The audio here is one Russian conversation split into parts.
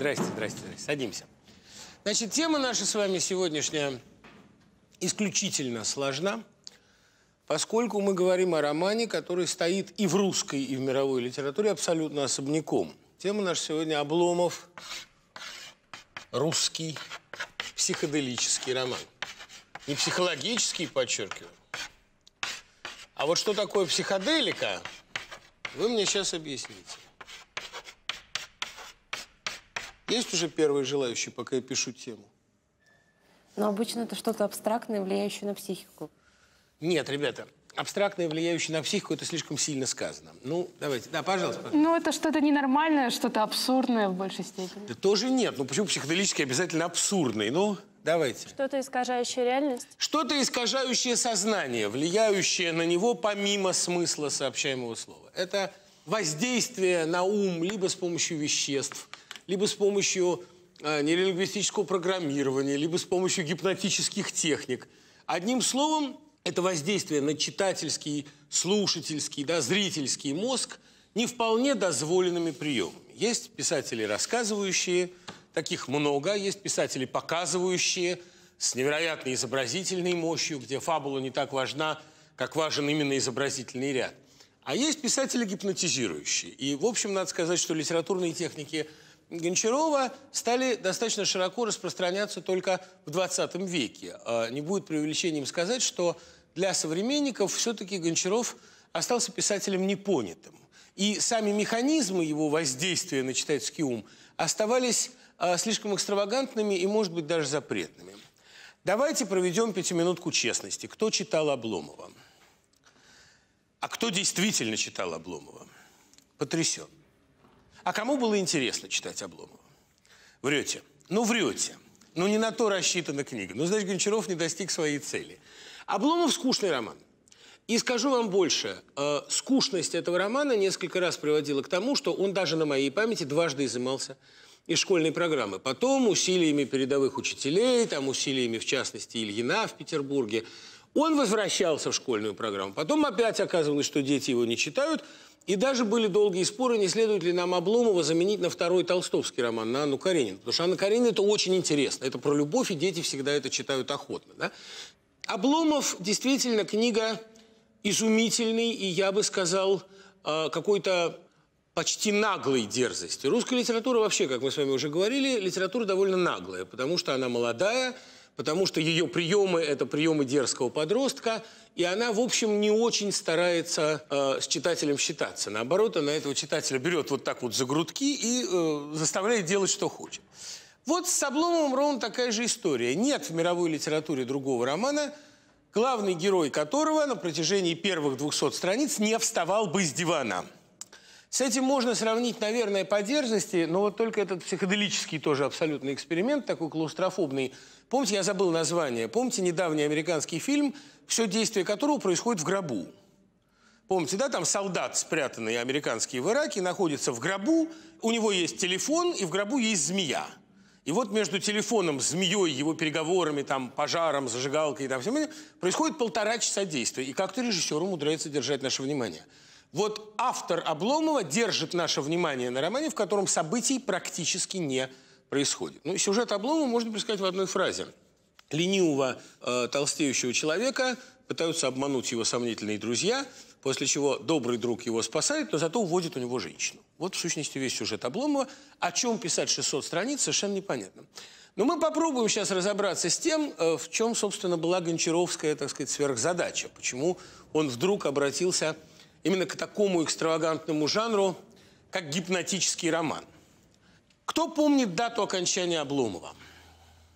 Здрасте, здрасте, здрасте. Садимся. Значит, тема наша с вами сегодняшняя исключительно сложна, поскольку мы говорим о романе, который стоит и в русской, и в мировой литературе абсолютно особняком. Тема наша сегодня Обломов русский психоделический роман. Не психологический, подчеркиваю. А вот что такое психоделика, вы мне сейчас объясните. Есть уже первые желающие, пока я пишу тему? Но обычно это что-то абстрактное, влияющее на психику. Нет, ребята, абстрактное, влияющее на психику, это слишком сильно сказано. Ну, давайте. Да, пожалуйста. пожалуйста. Ну, это что-то ненормальное, что-то абсурдное в большей степени. Да тоже нет. Ну, почему психоделический обязательно абсурдный? Ну, давайте. Что-то искажающее реальность? Что-то искажающее сознание, влияющее на него помимо смысла сообщаемого слова. Это воздействие на ум либо с помощью веществ, либо с помощью э, нелингвистического программирования, либо с помощью гипнотических техник. Одним словом, это воздействие на читательский, слушательский, да, зрительский мозг не вполне дозволенными приемами. Есть писатели рассказывающие, таких много, есть писатели показывающие, с невероятной изобразительной мощью, где фабула не так важна, как важен именно изобразительный ряд. А есть писатели гипнотизирующие. И, в общем, надо сказать, что литературные техники Гончарова стали достаточно широко распространяться только в 20 веке. А не будет преувеличением сказать, что для современников все-таки Гончаров остался писателем непонятым. И сами механизмы его воздействия на читательский ум оставались а, слишком экстравагантными и, может быть, даже запретными. Давайте проведем пятиминутку честности. Кто читал Обломова? А кто действительно читал Обломова? Потрясен. А кому было интересно читать Обломова? Врете. Ну, врете. Ну, не на то рассчитана книга. Ну, значит, Гончаров не достиг своей цели. Обломов – скучный роман. И скажу вам больше, э, скучность этого романа несколько раз приводила к тому, что он даже на моей памяти дважды изымался из школьной программы. Потом усилиями передовых учителей, там усилиями, в частности, Ильина в Петербурге, он возвращался в школьную программу. Потом опять оказывалось, что дети его не читают. И даже были долгие споры, не следует ли нам Обломова заменить на второй толстовский роман, на Анну Каренину. Потому что Анна Каренина – это очень интересно. Это про любовь, и дети всегда это читают охотно. Да? Обломов действительно книга изумительной и, я бы сказал, а, какой-то почти наглой дерзости. Русская литература вообще, как мы с вами уже говорили, литература довольно наглая, потому что она молодая, потому что ее приемы – это приемы дерзкого подростка, и она, в общем, не очень старается э, с читателем считаться. Наоборот, она этого читателя берет вот так вот за грудки и э, заставляет делать, что хочет. Вот с Обломовым ровно такая же история. Нет в мировой литературе другого романа, главный герой которого на протяжении первых 200 страниц не вставал бы с дивана. С этим можно сравнить, наверное, по дерзости, но вот только этот психоделический тоже абсолютный эксперимент, такой клаустрофобный. Помните, я забыл название, помните недавний американский фильм, все действие которого происходит в гробу? Помните, да, там солдат, спрятанный американский в Ираке, находится в гробу, у него есть телефон, и в гробу есть змея. И вот между телефоном, змеей, его переговорами, там, пожаром, зажигалкой и там всем происходит полтора часа действия. И как-то режиссер умудряется держать наше внимание – вот автор Обломова держит наше внимание на романе, в котором событий практически не происходит. Ну, сюжет Обломова можно пересказать в одной фразе. Ленивого э, толстеющего человека пытаются обмануть его сомнительные друзья, после чего добрый друг его спасает, но зато уводит у него женщину. Вот, в сущности, весь сюжет Обломова. О чем писать 600 страниц, совершенно непонятно. Но мы попробуем сейчас разобраться с тем, э, в чем, собственно, была Гончаровская, так сказать, сверхзадача. Почему он вдруг обратился именно к такому экстравагантному жанру, как гипнотический роман. Кто помнит дату окончания Обломова?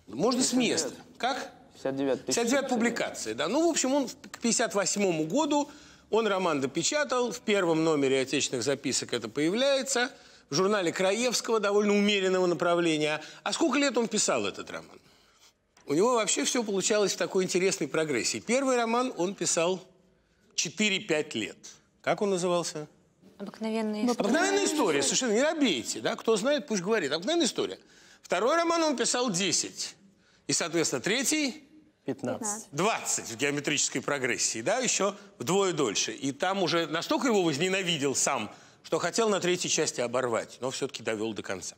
Можно 59. с места. Как? 59. 59 публикации, да. Ну, в общем, он к 58 году он роман допечатал, в первом номере отечественных записок это появляется, в журнале Краевского довольно умеренного направления. А сколько лет он писал этот роман? У него вообще все получалось в такой интересной прогрессии. Первый роман он писал 4-5 лет. Как он назывался? Обыкновенная ну, история. Обыкновенная история, совершенно не робейте. Да? Кто знает, пусть говорит. Обыкновенная история. Второй роман он писал 10. И, соответственно, третий... 15. 20 в геометрической прогрессии, да, еще вдвое дольше. И там уже настолько его возненавидел сам, что хотел на третьей части оборвать, но все-таки довел до конца.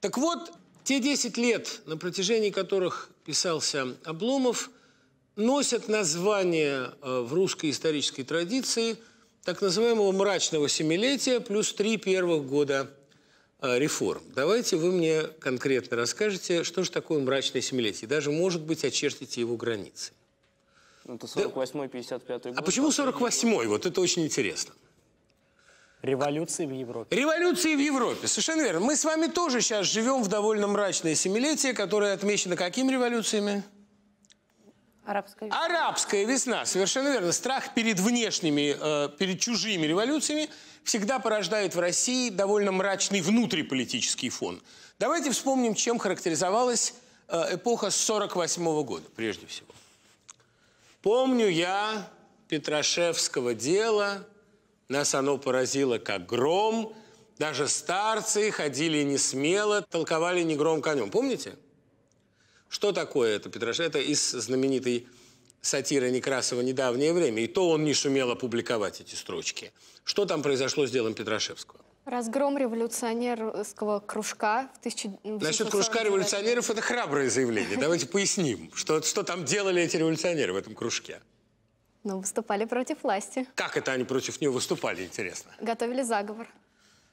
Так вот, те 10 лет, на протяжении которых писался Обломов, носят название э, в русской исторической традиции – так называемого мрачного семилетия плюс три первых года а, реформ. Давайте вы мне конкретно расскажете, что же такое мрачное семилетие, даже, может быть, очертите его границы. Ну, это 48-55 а год. А почему 48-й? Вот это очень интересно. Революции в Европе. Революции в Европе, совершенно верно. Мы с вами тоже сейчас живем в довольно мрачное семилетие, которое отмечено какими революциями? Арабская весна. Арабская весна, совершенно верно. Страх перед внешними, э, перед чужими революциями всегда порождает в России довольно мрачный внутриполитический фон. Давайте вспомним, чем характеризовалась э, эпоха с 48 -го года, прежде всего. Помню я Петрашевского дела, нас оно поразило как гром, даже старцы ходили не смело, толковали негромко о нем. Помните? Что такое это, Петрош? Это из знаменитой сатиры Некрасова «Недавнее время». И то он не сумел опубликовать эти строчки. Что там произошло с делом Петрашевского? Разгром революционерского кружка в 1849 Насчет кружка революционеров – это храброе заявление. Давайте поясним, что, что там делали эти революционеры в этом кружке. Ну, выступали против власти. Как это они против нее выступали, интересно? Готовили заговор.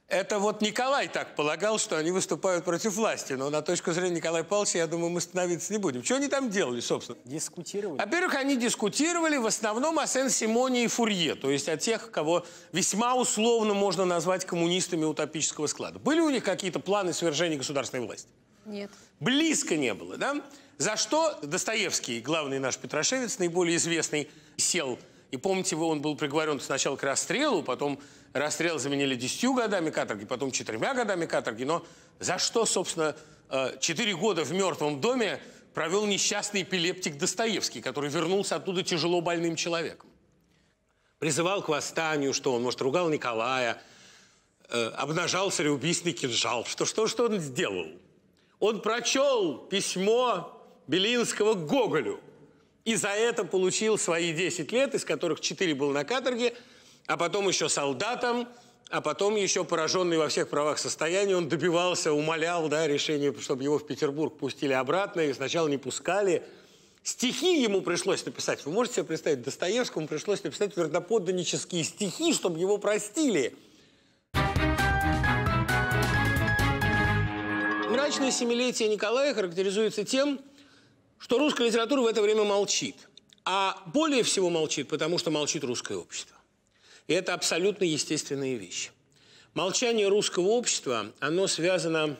Это вот Николай так полагал, что они выступают против власти. Но на точку зрения Николая Павловича, я думаю, мы становиться не будем. Что они там делали, собственно? Дискутировали. Во-первых, они дискутировали в основном о Сен-Симоне и Фурье. То есть о тех, кого весьма условно можно назвать коммунистами утопического склада. Были у них какие-то планы свержения государственной власти? Нет. Близко не было, да? За что Достоевский, главный наш Петрашевец, наиболее известный, сел. И помните, он был приговорен сначала к расстрелу, потом Расстрел заменили десятью годами каторги, потом четырьмя годами каторги. Но за что, собственно, э, четыре года в мертвом доме провел несчастный эпилептик Достоевский, который вернулся оттуда тяжело больным человеком? Призывал к восстанию, что он, может, ругал Николая, э, обнажал цареубийственный кинжал. Что, что, что он сделал? Он прочел письмо Белинского к Гоголю. И за это получил свои 10 лет, из которых 4 был на каторге – а потом еще солдатом, а потом еще пораженный во всех правах состояния, он добивался, умолял да, решение, чтобы его в Петербург пустили обратно, и сначала не пускали. Стихи ему пришлось написать. Вы можете себе представить, Достоевскому пришлось написать верноподданнические стихи, чтобы его простили. Мрачное семилетие Николая характеризуется тем, что русская литература в это время молчит. А более всего молчит, потому что молчит русское общество. И это абсолютно естественные вещи. Молчание русского общества, оно связано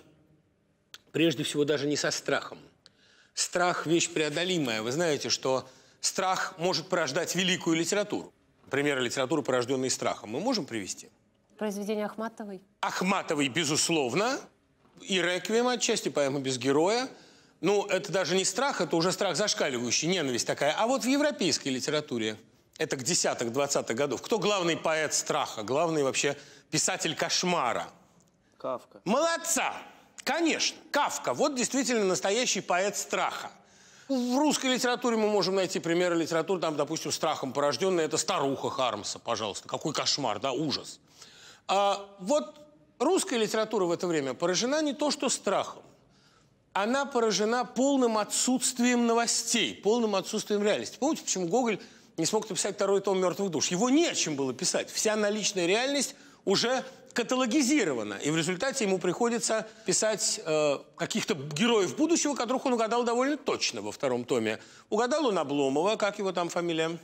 прежде всего даже не со страхом. Страх – вещь преодолимая. Вы знаете, что страх может порождать великую литературу. Примеры литературы, порожденные страхом, мы можем привести? Произведение Ахматовой. Ахматовой, безусловно. И «Реквием» отчасти, поэма «Без героя». Ну, это даже не страх, это уже страх зашкаливающий, ненависть такая. А вот в европейской литературе – это к десятых, двадцатых годов. Кто главный поэт страха, главный вообще писатель кошмара? Кавка. Молодца! Конечно, Кавка. Вот действительно настоящий поэт страха. В русской литературе мы можем найти примеры литературы, там, допустим, страхом порожденная, это старуха Хармса, пожалуйста. Какой кошмар, да, ужас. А, вот русская литература в это время поражена не то что страхом, она поражена полным отсутствием новостей, полным отсутствием реальности. Помните, почему Гоголь не смог написать второй том «Мертвых душ». Его нечем было писать. Вся наличная реальность уже каталогизирована. И в результате ему приходится писать э, каких-то героев будущего, которых он угадал довольно точно во втором томе. Угадал он Обломова, как его там фамилия?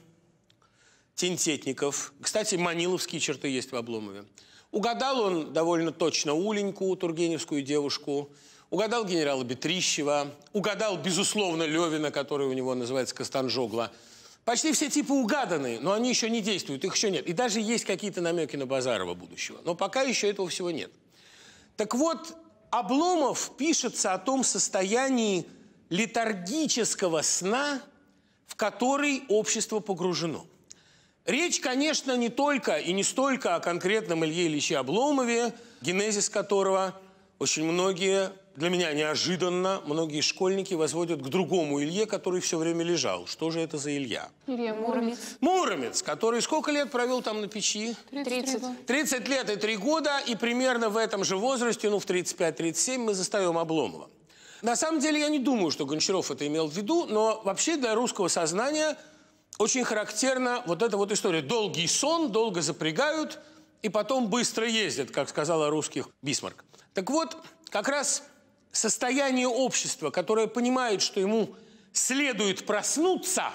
Тинтетников. Кстати, маниловские черты есть в Обломове. Угадал он довольно точно Уленьку, тургеневскую девушку. Угадал генерала Бетрищева. Угадал, безусловно, Левина, который у него называется Костанжогла. Почти все типы угаданы, но они еще не действуют, их еще нет. И даже есть какие-то намеки на Базарова будущего. Но пока еще этого всего нет. Так вот, Обломов пишется о том состоянии летаргического сна, в который общество погружено. Речь, конечно, не только и не столько о конкретном Илье Ильиче Обломове, генезис которого очень многие для меня неожиданно многие школьники возводят к другому Илье, который все время лежал. Что же это за Илья? Илья Муромец. Муромец, который сколько лет провел там на печи? 30. 30 лет и 3 года, и примерно в этом же возрасте, ну, в 35-37, мы заставим Обломова. На самом деле, я не думаю, что Гончаров это имел в виду, но вообще для русского сознания очень характерна вот эта вот история. Долгий сон, долго запрягают, и потом быстро ездят, как сказала русских Бисмарк. Так вот, как раз состояние общества, которое понимает, что ему следует проснуться,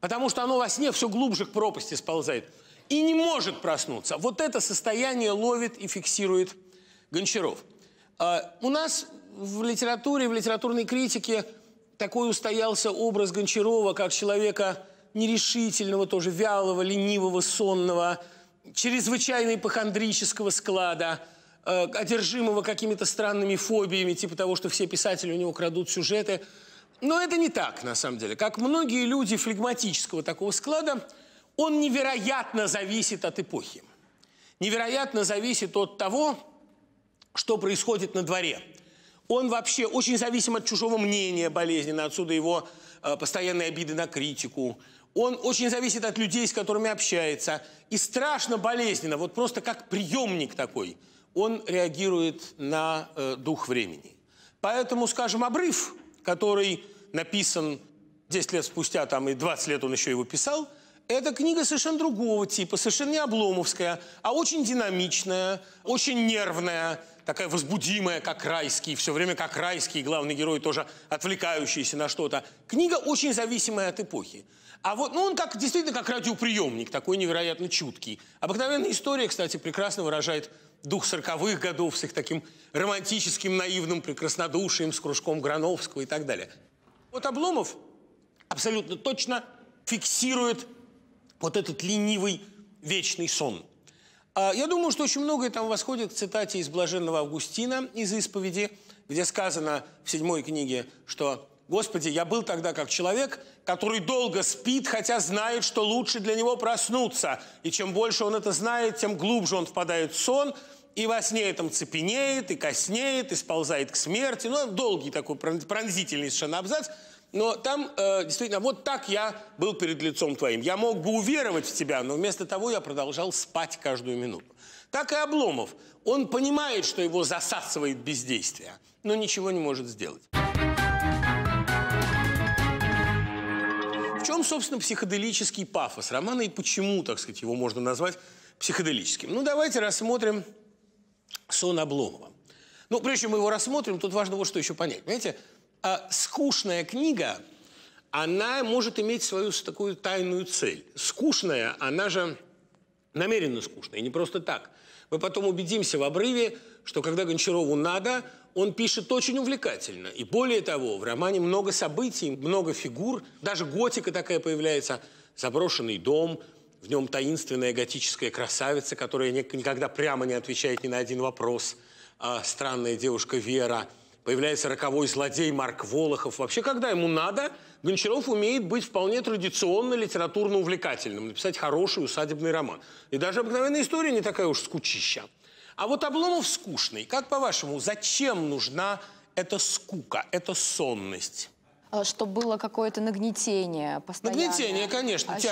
потому что оно во сне все глубже к пропасти сползает, и не может проснуться. Вот это состояние ловит и фиксирует Гончаров. А у нас в литературе, в литературной критике такой устоялся образ Гончарова как человека нерешительного, тоже вялого, ленивого, сонного, чрезвычайно ипохондрического склада – Э, одержимого какими-то странными фобиями, типа того, что все писатели у него крадут сюжеты. Но это не так, на самом деле. Как многие люди флегматического такого склада, он невероятно зависит от эпохи. Невероятно зависит от того, что происходит на дворе. Он вообще очень зависим от чужого мнения болезненно, отсюда его э, постоянные обиды на критику. Он очень зависит от людей, с которыми общается. И страшно болезненно, вот просто как приемник такой – он реагирует на э, дух времени. Поэтому, скажем, обрыв, который написан 10 лет спустя, там и 20 лет он еще его писал, это книга совершенно другого типа, совершенно не обломовская, а очень динамичная, очень нервная, такая возбудимая, как райский, все время как райский, главный герой тоже отвлекающийся на что-то. Книга очень зависимая от эпохи. А вот, ну, он как, действительно как радиоприемник, такой невероятно чуткий. Обыкновенная история, кстати, прекрасно выражает дух сороковых годов с их таким романтическим, наивным прекраснодушием, с кружком Грановского и так далее. Вот Обломов абсолютно точно фиксирует вот этот ленивый вечный сон. А я думаю, что очень многое там восходит к цитате из Блаженного Августина из «Исповеди», где сказано в седьмой книге, что Господи, я был тогда как человек, который долго спит, хотя знает, что лучше для него проснуться. И чем больше он это знает, тем глубже он впадает в сон, и во сне этом цепенеет, и коснеет, и сползает к смерти. Ну, долгий такой пронзительный совершенно абзац. Но там э, действительно, вот так я был перед лицом твоим. Я мог бы уверовать в тебя, но вместо того я продолжал спать каждую минуту. Так и Обломов. Он понимает, что его засасывает бездействие, но ничего не может сделать. В чем, собственно, психоделический пафос романа и почему, так сказать, его можно назвать психоделическим? Ну, давайте рассмотрим сон Обломова. Ну, прежде чем мы его рассмотрим, тут важно вот что еще понять. Понимаете, а скучная книга, она может иметь свою такую тайную цель. Скучная, она же намеренно скучная, и не просто так. Мы потом убедимся в обрыве, что когда Гончарову надо, он пишет очень увлекательно. И более того, в романе много событий, много фигур. Даже готика такая появляется. Заброшенный дом, в нем таинственная готическая красавица, которая никогда прямо не отвечает ни на один вопрос. А, странная девушка Вера. Появляется роковой злодей Марк Волохов. Вообще, когда ему надо, Гончаров умеет быть вполне традиционно литературно увлекательным, написать хороший усадебный роман. И даже обыкновенная история не такая уж скучища. А вот Обломов скучный. Как по-вашему, зачем нужна эта скука, эта сонность? А, чтобы было какое-то нагнетение постоянное. Нагнетение, конечно, ощущение,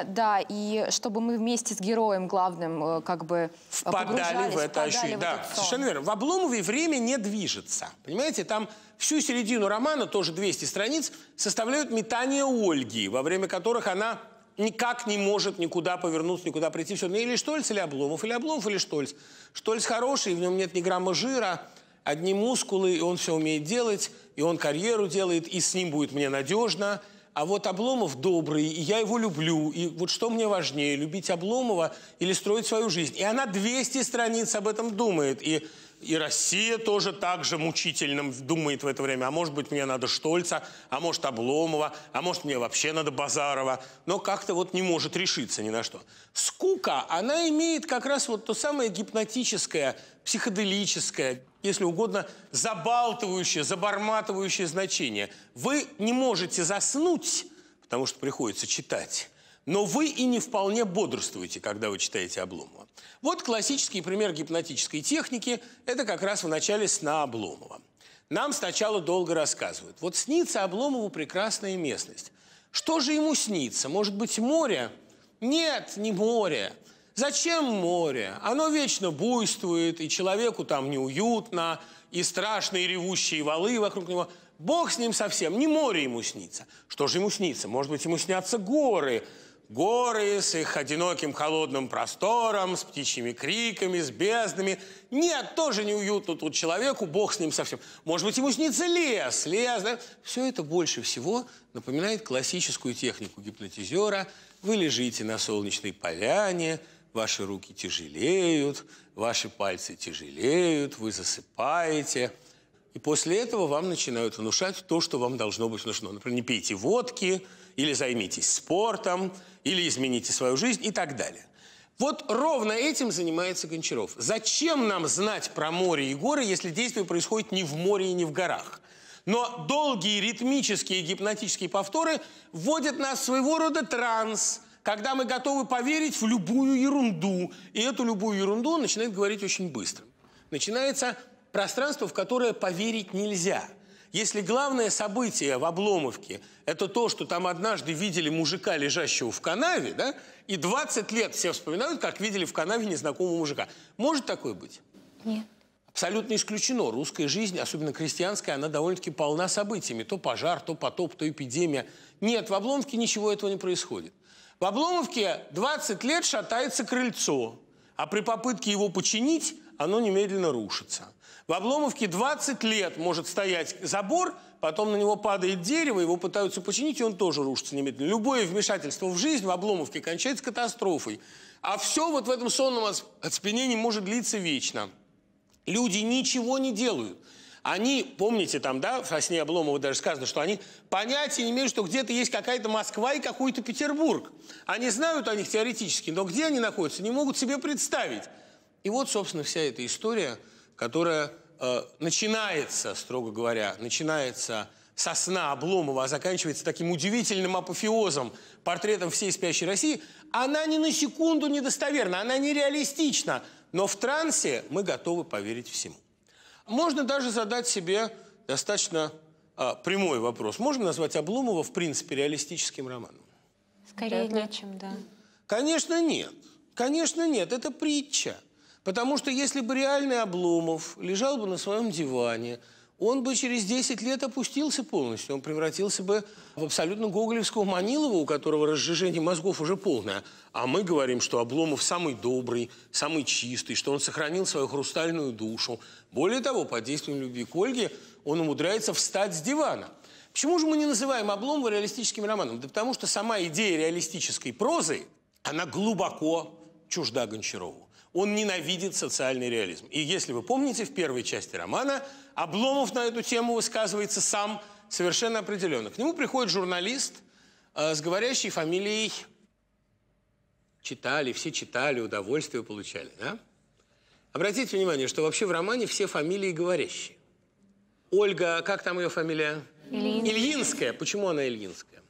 тяжесть. Да, и чтобы мы вместе с героем главным э, как бы э, Впадали в это ощущение. Да, в совершенно верно. В Обломове время не движется. Понимаете, там всю середину романа, тоже 200 страниц, составляют метания Ольги, во время которых она никак не может никуда повернуться, никуда прийти. Все. Ну, или Штольц, или Обломов, или Обломов, или Штольц. Штольц хороший, в нем нет ни грамма жира, одни мускулы, и он все умеет делать, и он карьеру делает, и с ним будет мне надежно. А вот Обломов добрый, и я его люблю. И вот что мне важнее, любить Обломова или строить свою жизнь? И она 200 страниц об этом думает. И и Россия тоже так же мучительно думает в это время. А может быть, мне надо Штольца, а может, Обломова, а может, мне вообще надо Базарова. Но как-то вот не может решиться ни на что. Скука, она имеет как раз вот то самое гипнотическое, психоделическое, если угодно, забалтывающее, забарматывающее значение. Вы не можете заснуть, потому что приходится читать. Но вы и не вполне бодрствуете, когда вы читаете Обломова. Вот классический пример гипнотической техники – это как раз в начале сна Обломова. Нам сначала долго рассказывают. Вот снится Обломову прекрасная местность. Что же ему снится? Может быть, море? Нет, не море. Зачем море? Оно вечно буйствует, и человеку там неуютно, и страшные ревущие валы вокруг него. Бог с ним совсем, не море ему снится. Что же ему снится? Может быть, ему снятся горы – Горы с их одиноким холодным простором, с птичьими криками, с безднами. Нет, тоже неуютно тут человеку, бог с ним совсем. Может быть, ему снится лес, лес. Да? Все это больше всего напоминает классическую технику гипнотизера. Вы лежите на солнечной поляне, ваши руки тяжелеют, ваши пальцы тяжелеют, вы засыпаете. И после этого вам начинают внушать то, что вам должно быть внушено. Например, не пейте водки, или займитесь спортом, или измените свою жизнь и так далее. Вот ровно этим занимается Гончаров. Зачем нам знать про море и горы, если действие происходит не в море и не в горах? Но долгие ритмические гипнотические повторы вводят нас в своего рода транс, когда мы готовы поверить в любую ерунду. И эту любую ерунду начинает говорить очень быстро. Начинается пространство, в которое поверить нельзя – если главное событие в Обломовке – это то, что там однажды видели мужика, лежащего в канаве, да, и 20 лет все вспоминают, как видели в канаве незнакомого мужика. Может такое быть? Нет. Абсолютно исключено. Русская жизнь, особенно крестьянская, она довольно-таки полна событиями. То пожар, то потоп, то эпидемия. Нет, в Обломовке ничего этого не происходит. В Обломовке 20 лет шатается крыльцо, а при попытке его починить оно немедленно рушится. В Обломовке 20 лет может стоять забор, потом на него падает дерево, его пытаются починить, и он тоже рушится немедленно. Любое вмешательство в жизнь в Обломовке кончается катастрофой. А все вот в этом сонном оцепенении может длиться вечно. Люди ничего не делают. Они, помните, там, да, в «Сосне Обломова» даже сказано, что они понятия не имеют, что где-то есть какая-то Москва и какой-то Петербург. Они знают о них теоретически, но где они находятся, не могут себе представить. И вот, собственно, вся эта история – которая э, начинается, строго говоря, начинается со сна Обломова, а заканчивается таким удивительным апофеозом, портретом всей спящей России, она ни на секунду недостоверна, она нереалистична. Но в трансе мы готовы поверить всему. Можно даже задать себе достаточно э, прямой вопрос. Можно назвать Обломова, в принципе, реалистическим романом? Скорее, Вряд чем да. Конечно, нет. Конечно, нет. Это притча. Потому что если бы реальный Обломов лежал бы на своем диване, он бы через 10 лет опустился полностью. Он превратился бы в абсолютно гоголевского Манилова, у которого разжижение мозгов уже полное. А мы говорим, что Обломов самый добрый, самый чистый, что он сохранил свою хрустальную душу. Более того, под действием любви к Ольге он умудряется встать с дивана. Почему же мы не называем Обломова реалистическим романом? Да потому что сама идея реалистической прозы, она глубоко чужда Гончарову. Он ненавидит социальный реализм. И если вы помните, в первой части романа Обломов на эту тему высказывается сам совершенно определенно. К нему приходит журналист э, с говорящей фамилией читали, все читали, удовольствие получали, да? Обратите внимание, что вообще в романе все фамилии говорящие. Ольга, как там ее фамилия? Ильинская. Ильинская. Почему она Ильинская?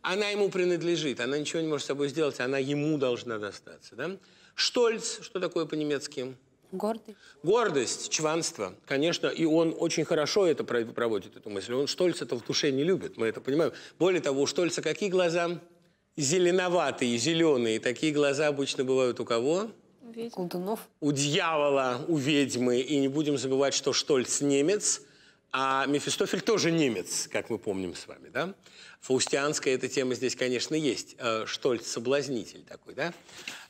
Она ему принадлежит, она ничего не может с собой сделать, она ему должна достаться, да? Штольц, что такое по-немецки? Гордость. Гордость, чванство, конечно, и он очень хорошо это проводит, эту мысль. Он Штольц это в душе не любит, мы это понимаем. Более того, у Штольца какие глаза? Зеленоватые, зеленые. Такие глаза обычно бывают у кого? Колдунов. У дьявола, у ведьмы. И не будем забывать, что Штольц немец, а Мефистофель тоже немец, как мы помним с вами, да? Фаустианская эта тема здесь, конечно, есть. Э, Штольц соблазнитель такой, да?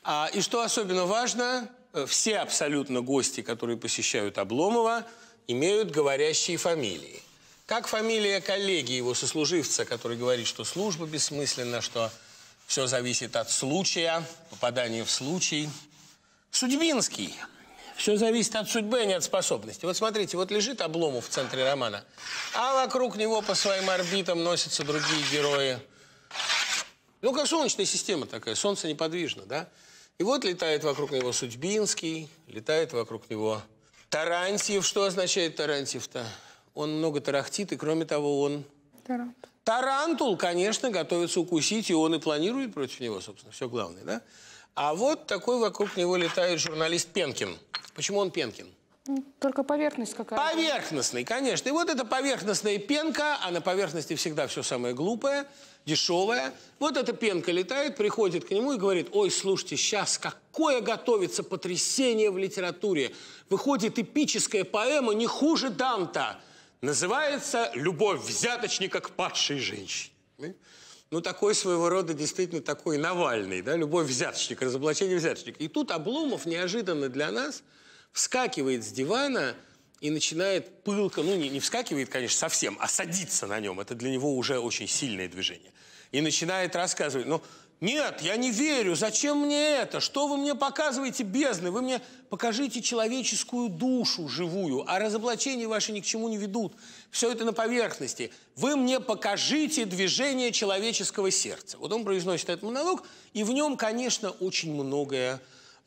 А, и что особенно важно, э, все абсолютно гости, которые посещают Обломова, имеют говорящие фамилии. Как фамилия коллеги его сослуживца, который говорит, что служба бессмысленна, что все зависит от случая, попадания в случай. Судьбинский. Все зависит от судьбы, а не от способности. Вот смотрите, вот лежит Обломов в центре романа, а вокруг него по своим орбитам носятся другие герои. Ну, как солнечная система такая, солнце неподвижно, да? И вот летает вокруг него Судьбинский, летает вокруг него Тарантьев. Что означает Тарантьев-то? Он много тарахтит, и кроме того он... Тарантул. Тарантул, конечно, готовится укусить, и он и планирует против него, собственно, все главное, да? А вот такой вокруг него летает журналист Пенкин. Почему он Пенкин? Ну, только поверхность какая-то. Поверхностный, конечно. И вот эта поверхностная пенка, а на поверхности всегда все самое глупое, дешевая. Вот эта пенка летает, приходит к нему и говорит, ой, слушайте, сейчас какое готовится потрясение в литературе. Выходит эпическая поэма не хуже Данта. Называется «Любовь взяточника к падшей женщине». Ну, такой своего рода действительно такой Навальный, да, «Любовь взяточника», «Разоблачение взяточника». И тут Обломов неожиданно для нас вскакивает с дивана – и начинает пылко, ну не, не вскакивает, конечно, совсем, а садится на нем. Это для него уже очень сильное движение. И начинает рассказывать, ну, нет, я не верю, зачем мне это? Что вы мне показываете, бездны? Вы мне покажите человеческую душу живую, а разоблачения ваши ни к чему не ведут. Все это на поверхности. Вы мне покажите движение человеческого сердца. Вот он произносит этот монолог, и в нем, конечно, очень многое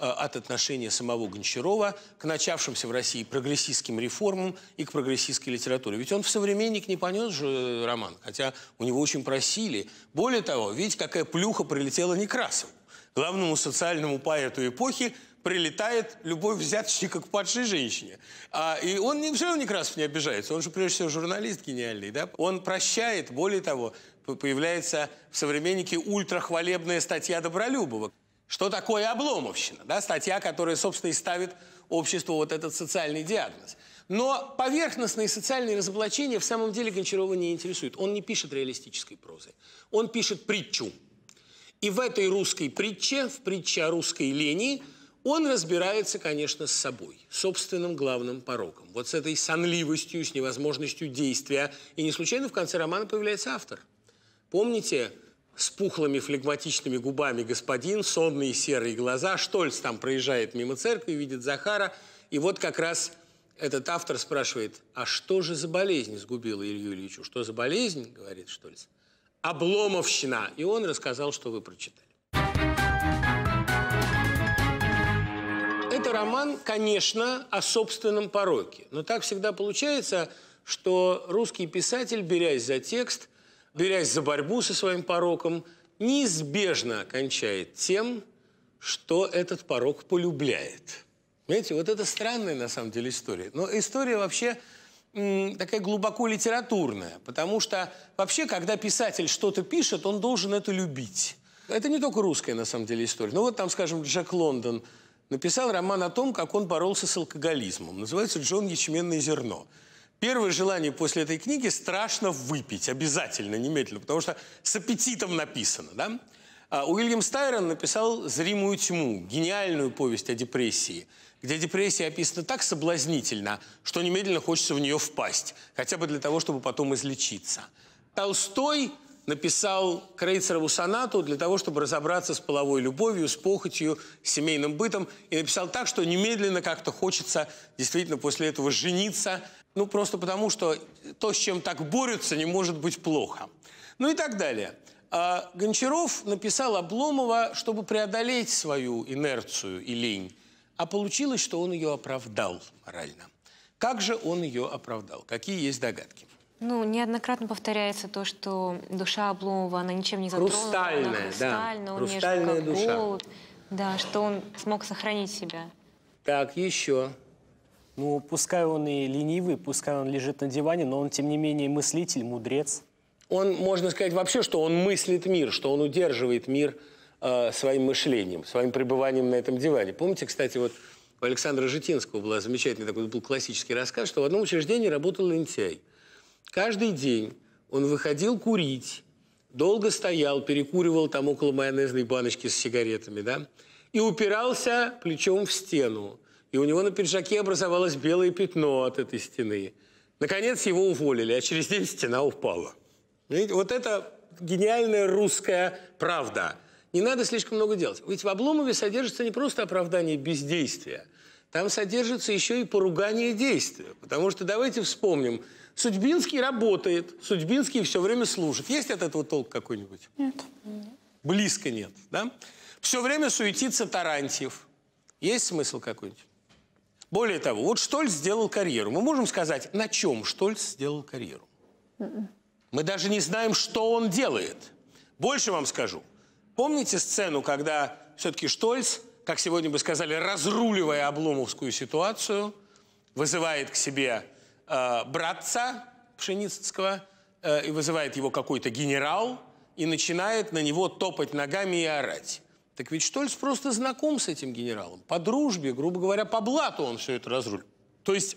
Э, от отношения самого Гончарова к начавшимся в России прогрессистским реформам и к прогрессистской литературе. Ведь он в «Современник» не понес же э, роман, хотя у него очень просили. Более того, видите, какая плюха прилетела Некрасову. Главному социальному поэту эпохи прилетает любовь взяточника к падшей женщине. А, и он не, все равно Некрасов не обижается. Он же, прежде всего, журналист гениальный. Да? Он прощает, более того, появляется в «Современнике» ультрахвалебная статья Добролюбова. Что такое обломовщина? Да, статья, которая, собственно, и ставит обществу вот этот социальный диагноз. Но поверхностные социальные разоблачения в самом деле Гончарова не интересуют. Он не пишет реалистической прозы. Он пишет притчу. И в этой русской притче, в притче о русской лени, он разбирается, конечно, с собой, собственным главным пороком. Вот с этой сонливостью, с невозможностью действия. И не случайно в конце романа появляется автор. Помните с пухлыми флегматичными губами господин, сонные серые глаза. Штольц там проезжает мимо церкви, видит Захара. И вот как раз этот автор спрашивает, а что же за болезнь сгубила Илью Ильичу? Что за болезнь, говорит Штольц? Обломовщина. И он рассказал, что вы прочитали. Это роман, конечно, о собственном пороке. Но так всегда получается, что русский писатель, берясь за текст, берясь за борьбу со своим пороком, неизбежно кончает тем, что этот порок полюбляет. Понимаете, вот это странная на самом деле история. Но история вообще такая глубоко литературная, потому что вообще, когда писатель что-то пишет, он должен это любить. Это не только русская, на самом деле, история. Ну вот там, скажем, Джек Лондон написал роман о том, как он боролся с алкоголизмом. Называется «Джон Ячменное зерно». Первое желание после этой книги страшно выпить, обязательно, немедленно, потому что с аппетитом написано, да? А, Уильям Стайрон написал «Зримую тьму», гениальную повесть о депрессии, где депрессия описана так соблазнительно, что немедленно хочется в нее впасть, хотя бы для того, чтобы потом излечиться. Толстой написал Крейцерову сонату для того, чтобы разобраться с половой любовью, с похотью, с семейным бытом. И написал так, что немедленно как-то хочется действительно после этого жениться, ну, просто потому, что то, с чем так борются, не может быть плохо. Ну и так далее. А Гончаров написал Обломова, чтобы преодолеть свою инерцию и лень. А получилось, что он ее оправдал морально. Как же он ее оправдал? Какие есть догадки? Ну, неоднократно повторяется то, что душа Обломова, она ничем не затронута, Хрустальная, она хрустальная, да. хрустальная не как душа. Голод. Да, что он смог сохранить себя. Так, еще. Ну, пускай он и ленивый, пускай он лежит на диване, но он, тем не менее, мыслитель, мудрец. Он, можно сказать вообще, что он мыслит мир, что он удерживает мир э, своим мышлением, своим пребыванием на этом диване. Помните, кстати, вот у Александра Житинского был замечательный такой был классический рассказ, что в одном учреждении работал лентяй. Каждый день он выходил курить, долго стоял, перекуривал там около майонезной баночки с сигаретами, да, и упирался плечом в стену и у него на пиджаке образовалось белое пятно от этой стены. Наконец его уволили, а через день стена упала. Ну, Видите, вот это гениальная русская правда. Не надо слишком много делать. Ведь в Обломове содержится не просто оправдание бездействия, там содержится еще и поругание действия. Потому что давайте вспомним, Судьбинский работает, Судьбинский все время служит. Есть от этого толк какой-нибудь? Нет. Близко нет, да? Все время суетится Тарантьев. Есть смысл какой-нибудь? Более того, вот Штольц сделал карьеру. Мы можем сказать, на чем Штольц сделал карьеру? Mm-mm. Мы даже не знаем, что он делает. Больше вам скажу. Помните сцену, когда все-таки Штольц, как сегодня бы сказали, разруливая обломовскую ситуацию, вызывает к себе э, братца Пшеницкого э, и вызывает его какой-то генерал и начинает на него топать ногами и орать. Так ведь Штольц просто знаком с этим генералом. По дружбе, грубо говоря, по блату он все это разрулил. То есть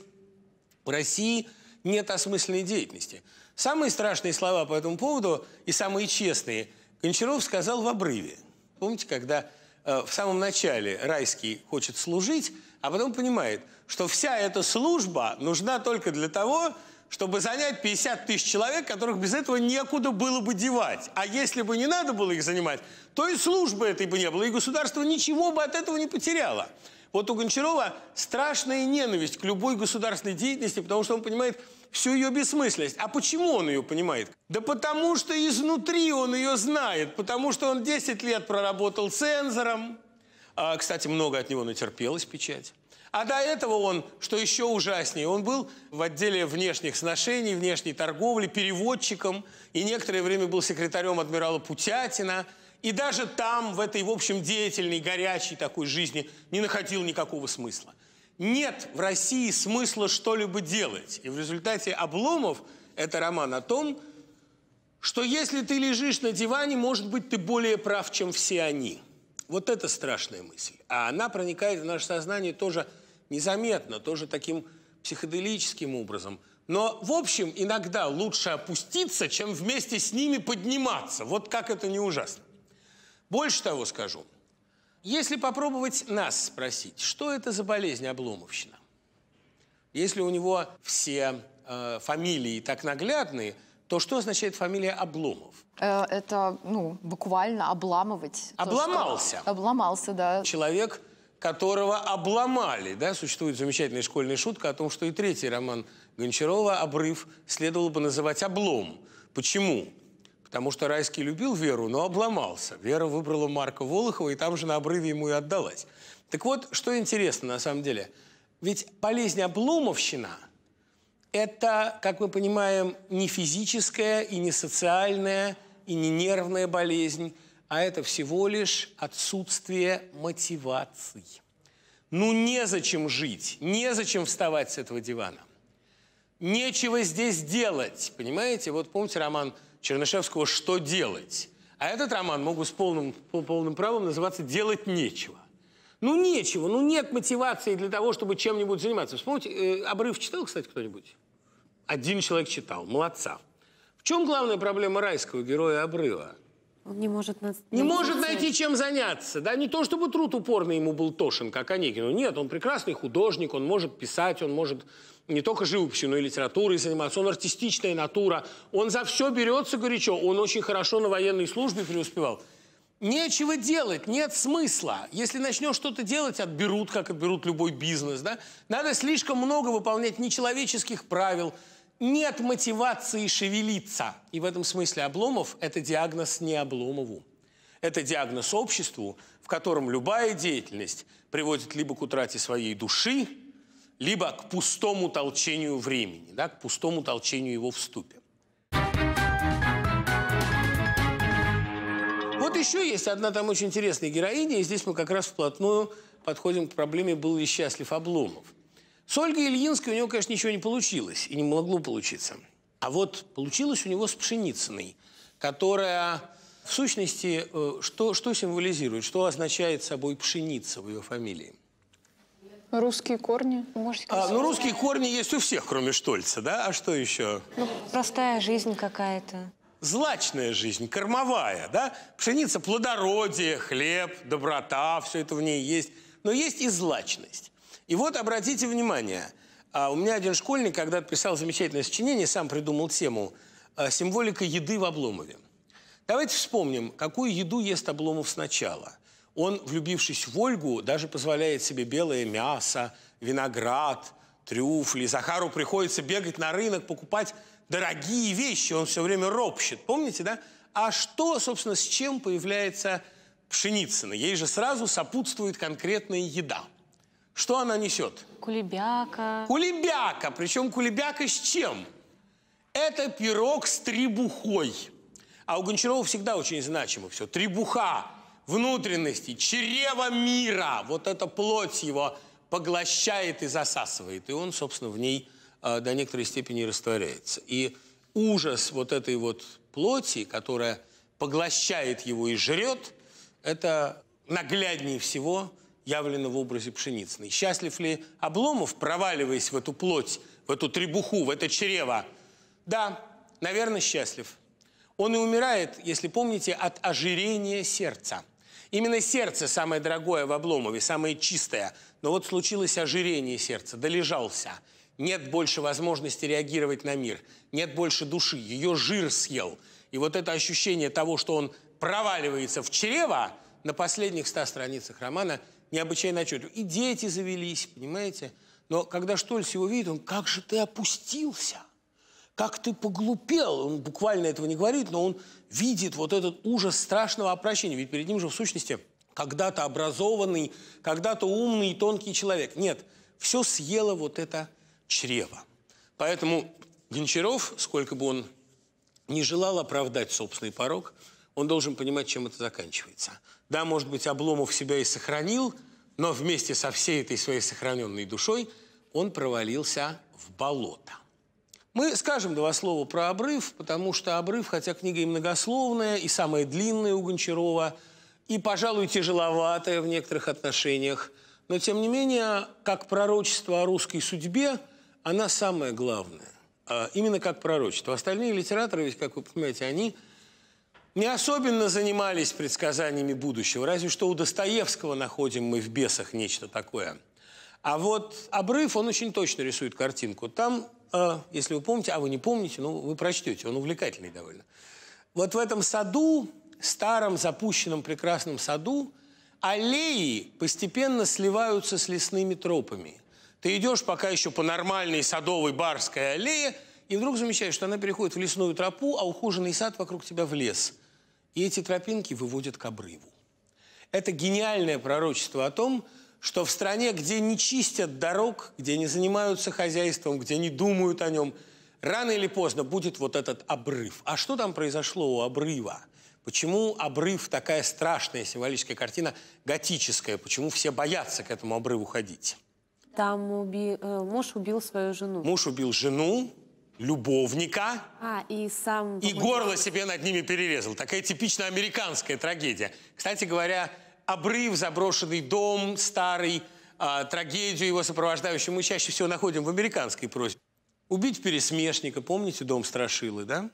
в России нет осмысленной деятельности. Самые страшные слова по этому поводу и самые честные Гончаров сказал в обрыве. Помните, когда э, в самом начале Райский хочет служить, а потом понимает, что вся эта служба нужна только для того, чтобы занять 50 тысяч человек, которых без этого некуда было бы девать. А если бы не надо было их занимать, то и службы этой бы не было, и государство ничего бы от этого не потеряло. Вот у Гончарова страшная ненависть к любой государственной деятельности, потому что он понимает всю ее бессмысленность. А почему он ее понимает? Да потому что изнутри он ее знает, потому что он 10 лет проработал цензором. А, кстати, много от него натерпелось печать. А до этого он, что еще ужаснее, он был в отделе внешних сношений, внешней торговли, переводчиком и некоторое время был секретарем адмирала Путятина. И даже там, в этой, в общем, деятельной, горячей такой жизни не находил никакого смысла. Нет в России смысла что-либо делать. И в результате «Обломов» — это роман о том, что если ты лежишь на диване, может быть, ты более прав, чем все они. Вот это страшная мысль. А она проникает в наше сознание тоже незаметно, тоже таким психоделическим образом. Но, в общем, иногда лучше опуститься, чем вместе с ними подниматься. Вот как это не ужасно. Больше того скажу. Если попробовать нас спросить, что это за болезнь обломовщина? Если у него все э, фамилии так наглядные, то что означает фамилия Обломов? Э, это, ну, буквально обламывать. Обломался. То, что... Обломался, да. Человек которого обломали. Да? Существует замечательная школьная шутка о том, что и третий роман Гончарова «Обрыв» следовало бы называть «Облом». Почему? Потому что Райский любил Веру, но обломался. Вера выбрала Марка Волохова, и там же на обрыве ему и отдалась. Так вот, что интересно на самом деле. Ведь болезнь обломовщина – это, как мы понимаем, не физическая и не социальная, и не нервная болезнь, а это всего лишь отсутствие мотивации. Ну, незачем жить, незачем вставать с этого дивана. Нечего здесь делать, понимаете? Вот помните роман Чернышевского «Что делать?». А этот роман мог с полным, по полным правом называться «Делать нечего». Ну, нечего, ну, нет мотивации для того, чтобы чем-нибудь заниматься. Вспомните, э, «Обрыв» читал, кстати, кто-нибудь? Один человек читал, молодца. В чем главная проблема райского героя «Обрыва»? Он не может нас... Не может найти чем заняться. Да, не то чтобы труд упорный ему был тошен, как Онегину. Нет, он прекрасный художник, он может писать, он может не только живописью, но и литературой заниматься. Он артистичная натура. Он за все берется горячо. Он очень хорошо на военной службе преуспевал. Нечего делать, нет смысла. Если начнешь что-то делать, отберут, как отберут любой бизнес. Да? Надо слишком много выполнять нечеловеческих правил – нет мотивации шевелиться. И в этом смысле Обломов – это диагноз не Обломову. Это диагноз обществу, в котором любая деятельность приводит либо к утрате своей души, либо к пустому толчению времени, да, к пустому толчению его в ступе. Вот еще есть одна там очень интересная героиня, и здесь мы как раз вплотную подходим к проблеме «Был ли счастлив Обломов?». С Ольгой Ильинской у него, конечно, ничего не получилось и не могло получиться. А вот получилось у него с Пшеницыной, которая в сущности, э, что, что символизирует, что означает собой пшеница в ее фамилии? Русские корни. Может, а, ну, русские корни есть у всех, кроме Штольца, да? А что еще? Ну, простая жизнь какая-то. Злачная жизнь, кормовая, да? Пшеница – плодородие, хлеб, доброта, все это в ней есть. Но есть и злачность. И вот обратите внимание, а, у меня один школьник когда-то писал замечательное сочинение, сам придумал тему а, «Символика еды в Обломове». Давайте вспомним, какую еду ест Обломов сначала. Он, влюбившись в Ольгу, даже позволяет себе белое мясо, виноград, трюфли. Захару приходится бегать на рынок, покупать дорогие вещи. Он все время ропщет. Помните, да? А что, собственно, с чем появляется Пшеницына? Ей же сразу сопутствует конкретная еда – что она несет? Кулебяка. Кулебяка. Причем кулебяка с чем? Это пирог с требухой. А у Гончарова всегда очень значимо все. Требуха внутренности, чрева мира. Вот эта плоть его поглощает и засасывает. И он, собственно, в ней э, до некоторой степени растворяется. И ужас вот этой вот плоти, которая поглощает его и жрет, это нагляднее всего – явлено в образе Пшеницыной. Счастлив ли Обломов, проваливаясь в эту плоть, в эту требуху, в это чрево? Да, наверное, счастлив. Он и умирает, если помните, от ожирения сердца. Именно сердце самое дорогое в Обломове, самое чистое. Но вот случилось ожирение сердца, долежался. Нет больше возможности реагировать на мир, нет больше души, ее жир съел. И вот это ощущение того, что он проваливается в чрево, на последних ста страницах романа – необычайно отчетливо. И дети завелись, понимаете? Но когда Штольц его видит, он, как же ты опустился, как ты поглупел. Он буквально этого не говорит, но он видит вот этот ужас страшного опрощения. Ведь перед ним же, в сущности, когда-то образованный, когда-то умный и тонкий человек. Нет, все съело вот это чрево. Поэтому Гончаров, сколько бы он не желал оправдать собственный порог, он должен понимать, чем это заканчивается – да, может быть, Обломов себя и сохранил, но вместе со всей этой своей сохраненной душой он провалился в болото. Мы скажем два слова про обрыв, потому что обрыв, хотя книга и многословная, и самая длинная у Гончарова, и, пожалуй, тяжеловатая в некоторых отношениях, но, тем не менее, как пророчество о русской судьбе, она самое главное. А именно как пророчество. Остальные литераторы, ведь, как вы понимаете, они не особенно занимались предсказаниями будущего, разве что у Достоевского находим мы в «Бесах» нечто такое. А вот «Обрыв», он очень точно рисует картинку. Там, э, если вы помните, а вы не помните, ну, вы прочтете, он увлекательный довольно. Вот в этом саду, старом, запущенном, прекрасном саду, аллеи постепенно сливаются с лесными тропами. Ты идешь пока еще по нормальной садовой барской аллее, и вдруг замечаешь, что она переходит в лесную тропу, а ухоженный сад вокруг тебя в лес. И эти тропинки выводят к обрыву. Это гениальное пророчество о том, что в стране, где не чистят дорог, где не занимаются хозяйством, где не думают о нем, рано или поздно будет вот этот обрыв. А что там произошло у обрыва? Почему обрыв такая страшная символическая картина, готическая? Почему все боятся к этому обрыву ходить? Там уби... Э, муж убил свою жену. Муж убил жену, любовника а, и, сам... и горло себе над ними перерезал. Такая типичная американская трагедия. Кстати говоря, обрыв, заброшенный дом, старый, а, трагедию его сопровождающую мы чаще всего находим в американской просьбе. Убить пересмешника, помните дом Страшилы, да?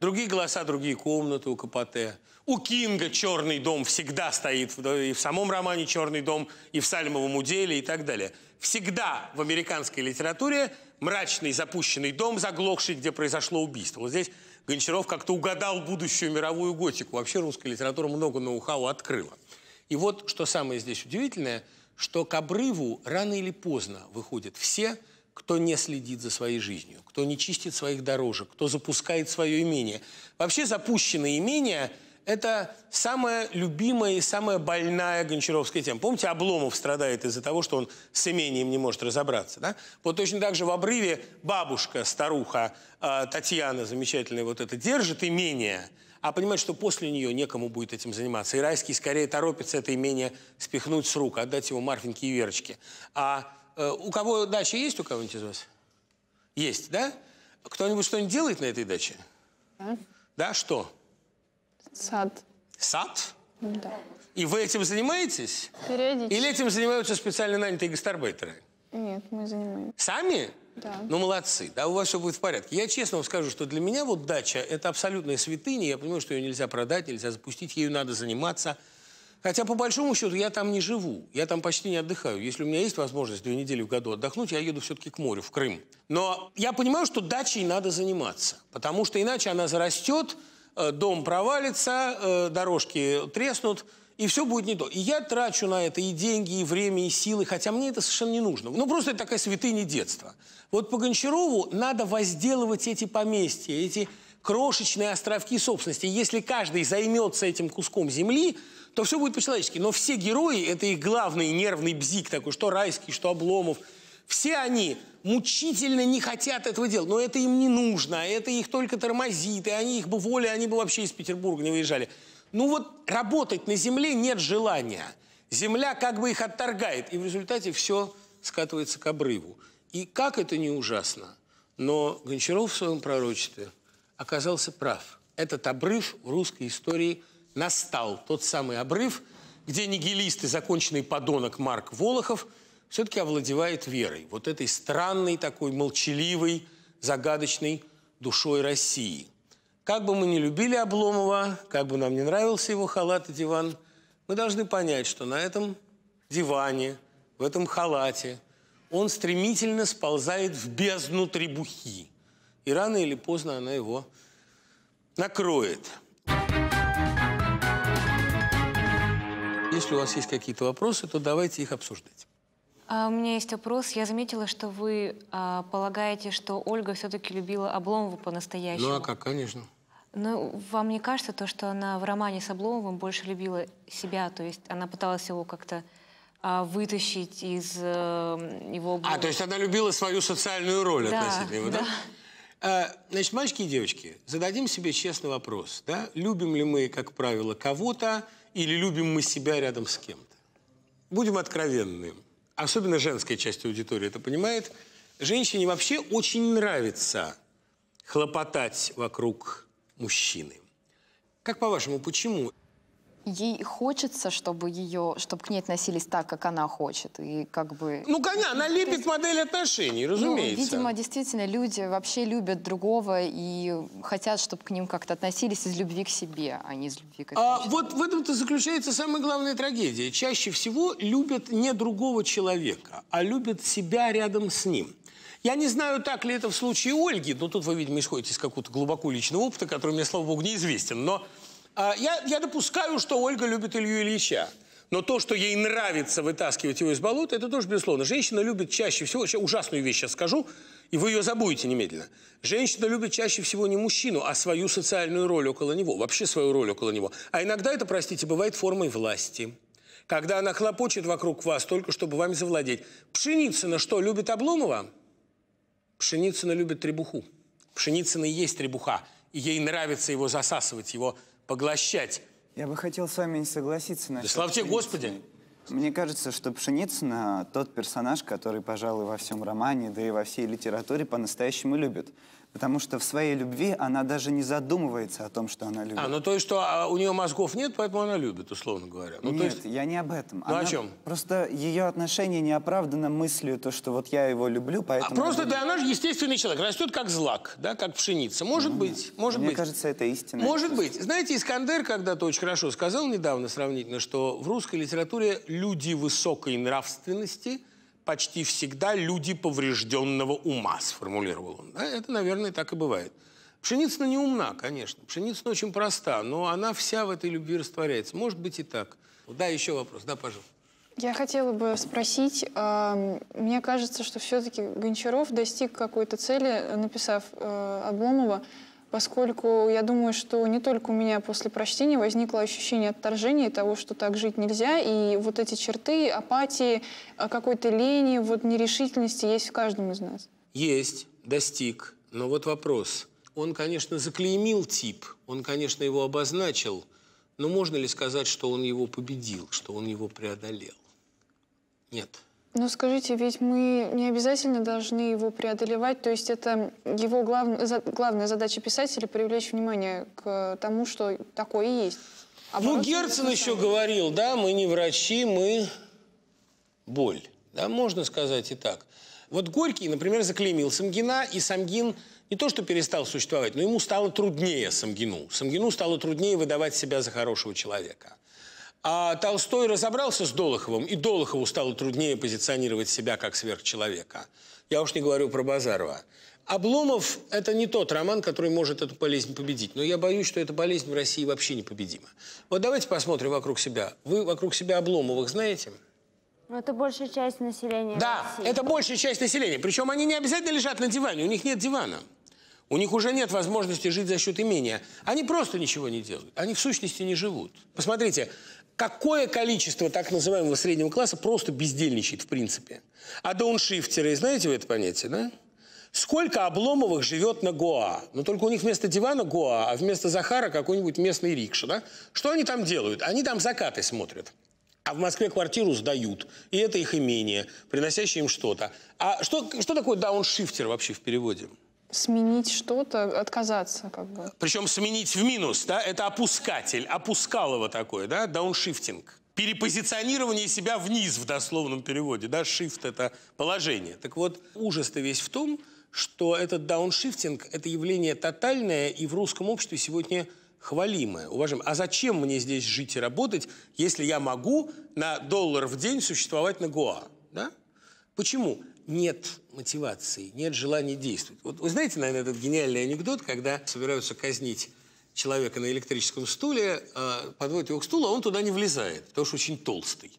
Другие голоса, другие комнаты у КПТ. У Кинга «Черный дом» всегда стоит и в самом романе «Черный дом», и в «Сальмовом уделе» и так далее. Всегда в американской литературе мрачный запущенный дом, заглохший, где произошло убийство. Вот здесь Гончаров как-то угадал будущую мировую готику. Вообще русская литература много ноу-хау открыла. И вот что самое здесь удивительное, что к обрыву рано или поздно выходят все, кто не следит за своей жизнью, кто не чистит своих дорожек, кто запускает свое имение. Вообще запущенные имения – это самая любимая и самая больная гончаровская тема. Помните, Обломов страдает из-за того, что он с имением не может разобраться, да? Вот точно так же в «Обрыве» бабушка, старуха э, Татьяна, замечательная вот это, держит имение, а понимает, что после нее некому будет этим заниматься. И Райский скорее торопится это имение спихнуть с рук, отдать его Марфеньке и Верочке. А э, у кого дача есть у кого-нибудь из вас? Есть, да? Кто-нибудь что-нибудь делает на этой даче? А? Да, что? Сад. Сад? Ну да. И вы этим занимаетесь? Периодически. Или этим занимаются специально нанятые гастарбайтеры? Нет, мы занимаемся. Сами? Да. Ну, молодцы, да, у вас все будет в порядке. Я честно вам скажу, что для меня вот дача – это абсолютная святыня. Я понимаю, что ее нельзя продать, нельзя запустить, ею надо заниматься. Хотя, по большому счету, я там не живу, я там почти не отдыхаю. Если у меня есть возможность две недели в году отдохнуть, я еду все-таки к морю, в Крым. Но я понимаю, что дачей надо заниматься, потому что иначе она зарастет, Э, дом провалится, э, дорожки треснут, и все будет не то. И я трачу на это и деньги, и время, и силы, хотя мне это совершенно не нужно. Ну, просто это такая святыня детства. Вот по Гончарову надо возделывать эти поместья, эти крошечные островки собственности. если каждый займется этим куском земли, то все будет по-человечески. Но все герои, это их главный нервный бзик такой, что Райский, что Обломов, все они мучительно не хотят этого делать. Но это им не нужно, это их только тормозит, и они их бы воли, они бы вообще из Петербурга не выезжали. Ну вот работать на земле нет желания. Земля как бы их отторгает, и в результате все скатывается к обрыву. И как это не ужасно, но Гончаров в своем пророчестве оказался прав. Этот обрыв в русской истории настал. Тот самый обрыв, где нигилисты, законченный подонок Марк Волохов – все-таки овладевает верой, вот этой странной такой молчаливой, загадочной душой России. Как бы мы ни любили Обломова, как бы нам не нравился его халат и диван, мы должны понять, что на этом диване, в этом халате он стремительно сползает в бездну требухи. И рано или поздно она его накроет. Если у вас есть какие-то вопросы, то давайте их обсуждать. А, у меня есть вопрос. Я заметила, что вы а, полагаете, что Ольга все-таки любила Обломова по-настоящему. Ну а как, конечно. Но ну, вам не кажется то, что она в романе с Обломовым больше любила себя, то есть она пыталась его как-то а, вытащить из э, его... Обломова. А, то есть она любила свою социальную роль да, относительно его, да? да? А, значит, мальчики и девочки, зададим себе честный вопрос, да? Любим ли мы, как правило, кого-то или любим мы себя рядом с кем-то? Будем откровенны особенно женская часть аудитории это понимает, женщине вообще очень нравится хлопотать вокруг мужчины. Как по-вашему, почему? ей хочется, чтобы ее, чтобы к ней относились так, как она хочет, и как бы. Ну, коня, она лепит есть... модель отношений, ну, разумеется. Ну, видимо, действительно, люди вообще любят другого и хотят, чтобы к ним как-то относились из любви к себе, а не из любви к. А вот в этом-то заключается самая главная трагедия. Чаще всего любят не другого человека, а любят себя рядом с ним. Я не знаю, так ли это в случае Ольги, но тут вы, видимо, исходите из какого-то глубоко личного опыта, который мне, слава богу, неизвестен. Но а, я, я допускаю, что Ольга любит Илью Ильича. Но то, что ей нравится вытаскивать его из болота, это тоже безусловно. Женщина любит чаще всего, сейчас ужасную вещь сейчас скажу, и вы ее забудете немедленно. Женщина любит чаще всего не мужчину, а свою социальную роль около него, вообще свою роль около него. А иногда это, простите, бывает формой власти. Когда она хлопочет вокруг вас, только чтобы вами завладеть. Пшеницына что, любит Обломова? Пшеницына любит требуху. Пшеницына и есть требуха. И ей нравится его засасывать, его поглощать. Я бы хотел с вами не согласиться. Да славьте Господи! Мне кажется, что Пшеницына тот персонаж, который, пожалуй, во всем романе, да и во всей литературе по-настоящему любит. Потому что в своей любви она даже не задумывается о том, что она любит. А, ну то есть, что а, у нее мозгов нет, поэтому она любит, условно говоря. Ну, нет, есть... я не об этом. Ну она... о чем? Просто ее отношение не оправдано мыслью, то, что вот я его люблю, а поэтому... А просто, да, она же естественный человек, растет как злак, да, как пшеница. Может ну, быть, может мне быть. Мне кажется, это истина. Может быть. Знаете, Искандер когда-то очень хорошо сказал недавно сравнительно, что в русской литературе люди высокой нравственности – почти всегда люди поврежденного ума, сформулировал он. Да, это, наверное, так и бывает. Пшеницына не умна, конечно. Пшеница очень проста, но она вся в этой любви растворяется. Может быть и так. Да, еще вопрос. Да, пожалуйста. Я хотела бы спросить, э, мне кажется, что все-таки Гончаров достиг какой-то цели, написав э, Обломова, поскольку я думаю, что не только у меня после прочтения возникло ощущение отторжения того, что так жить нельзя, и вот эти черты апатии, а, какой-то лени, вот нерешительности есть в каждом из нас. Есть, достиг, но вот вопрос. Он, конечно, заклеймил тип, он, конечно, его обозначил, но можно ли сказать, что он его победил, что он его преодолел? Нет. Но ну, скажите, ведь мы не обязательно должны его преодолевать, то есть это его глав... за... главная задача писателя – привлечь внимание к тому, что такое есть. А ну, Герцен еще самое. говорил, да, мы не врачи, мы боль. Да, можно сказать и так. Вот Горький, например, заклеймил Самгина, и Самгин не то что перестал существовать, но ему стало труднее Самгину. Самгину стало труднее выдавать себя за хорошего человека. А Толстой разобрался с Долоховым, и Долохову стало труднее позиционировать себя как сверхчеловека. Я уж не говорю про Базарова. Обломов – это не тот роман, который может эту болезнь победить. Но я боюсь, что эта болезнь в России вообще непобедима. Вот давайте посмотрим вокруг себя. Вы вокруг себя Обломовых знаете? Но ну, это большая часть населения Да, России. это большая часть населения. Причем они не обязательно лежат на диване, у них нет дивана. У них уже нет возможности жить за счет имения. Они просто ничего не делают. Они в сущности не живут. Посмотрите, какое количество так называемого среднего класса просто бездельничает в принципе? А дауншифтеры, знаете вы это понятие, да? Сколько Обломовых живет на Гоа? Но ну, только у них вместо дивана Гоа, а вместо Захара какой-нибудь местный рикша, да? Что они там делают? Они там закаты смотрят. А в Москве квартиру сдают. И это их имение, приносящее им что-то. А что, что такое дауншифтер вообще в переводе? сменить что-то, отказаться как бы. Причем сменить в минус, да, это опускатель, опускалово такое, да, дауншифтинг. Перепозиционирование себя вниз в дословном переводе, да, shift – это положение. Так вот, ужас-то весь в том, что этот дауншифтинг – это явление тотальное и в русском обществе сегодня хвалимое. уважаем. а зачем мне здесь жить и работать, если я могу на доллар в день существовать на Гоа? Да? Почему? Нет мотивации, нет желания действовать. Вот вы знаете, наверное, этот гениальный анекдот, когда собираются казнить человека на электрическом стуле, э, подводят его к стулу, а он туда не влезает, потому что очень толстый.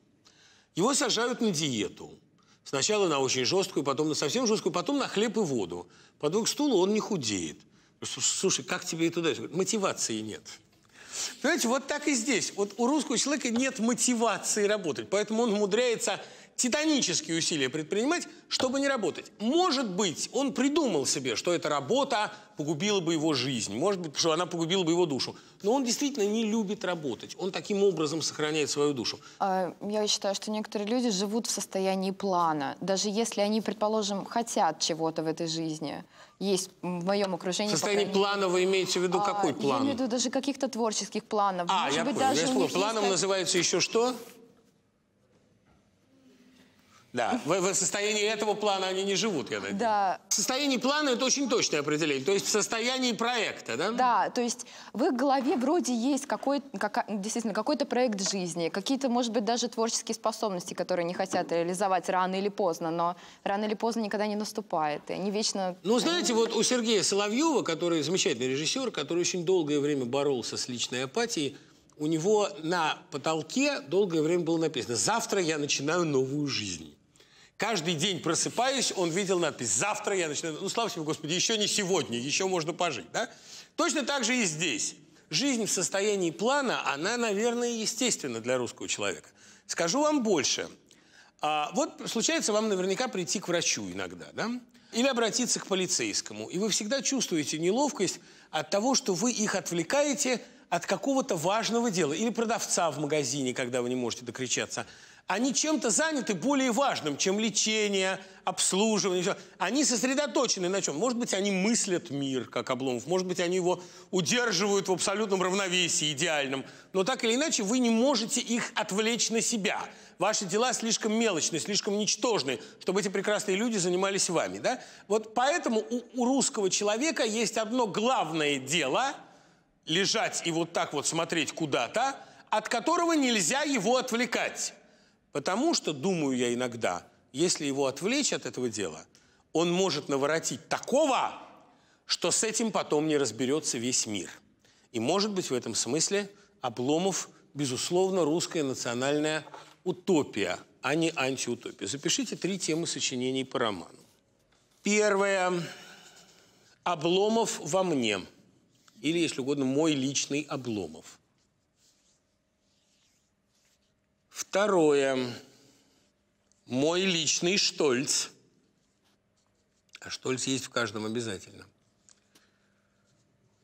Его сажают на диету. Сначала на очень жесткую, потом на совсем жесткую, потом на хлеб и воду. подводят к стулу он не худеет. Слушай, как тебе и туда? Мотивации нет. Понимаете, вот так и здесь. Вот у русского человека нет мотивации работать, поэтому он умудряется титанические усилия предпринимать, чтобы не работать. Может быть, он придумал себе, что эта работа погубила бы его жизнь, может быть, что она погубила бы его душу. Но он действительно не любит работать. Он таким образом сохраняет свою душу. А, я считаю, что некоторые люди живут в состоянии плана. Даже если они, предположим, хотят чего-то в этой жизни, есть в моем окружении. Состояние крайней... плана вы имеете в виду а, какой план? Я имею в виду даже каких-то творческих планов. А, Может я быть, понял. Даже я планом есть... называется еще что? Да, в, в состоянии этого плана они не живут, я надеюсь. Да. В состоянии плана это очень точное определение, то есть в состоянии проекта, да? Да, то есть в их голове вроде есть какой, как, действительно какой-то проект жизни, какие-то, может быть, даже творческие способности, которые они хотят реализовать рано или поздно, но рано или поздно никогда не наступает, и они вечно... Ну, знаете, вот у Сергея Соловьева, который замечательный режиссер, который очень долгое время боролся с личной апатией, у него на потолке долгое время было написано «Завтра я начинаю новую жизнь». Каждый день просыпаясь, он видел надпись «Завтра я начинаю...» Ну, слава тебе, Господи, еще не сегодня, еще можно пожить, да? Точно так же и здесь. Жизнь в состоянии плана, она, наверное, естественна для русского человека. Скажу вам больше. А, вот случается вам наверняка прийти к врачу иногда, да? Или обратиться к полицейскому. И вы всегда чувствуете неловкость от того, что вы их отвлекаете от какого-то важного дела. Или продавца в магазине, когда вы не можете докричаться – они чем-то заняты более важным, чем лечение, обслуживание. Они сосредоточены на чем? Может быть, они мыслят мир, как Обломов. Может быть, они его удерживают в абсолютном равновесии, идеальном. Но так или иначе, вы не можете их отвлечь на себя. Ваши дела слишком мелочные, слишком ничтожные, чтобы эти прекрасные люди занимались вами. Да? Вот поэтому у, у русского человека есть одно главное дело – лежать и вот так вот смотреть куда-то, от которого нельзя его отвлекать. Потому что, думаю я иногда, если его отвлечь от этого дела, он может наворотить такого, что с этим потом не разберется весь мир. И, может быть, в этом смысле Обломов, безусловно, русская национальная утопия, а не антиутопия. Запишите три темы сочинений по роману. Первое. Обломов во мне. Или, если угодно, мой личный Обломов. Второе. Мой личный Штольц. А Штольц есть в каждом обязательно.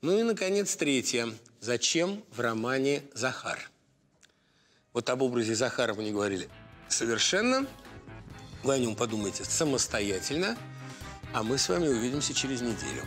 Ну и, наконец, третье. Зачем в романе Захар? Вот об образе Захара мы не говорили совершенно. Вы о нем подумайте самостоятельно. А мы с вами увидимся через неделю.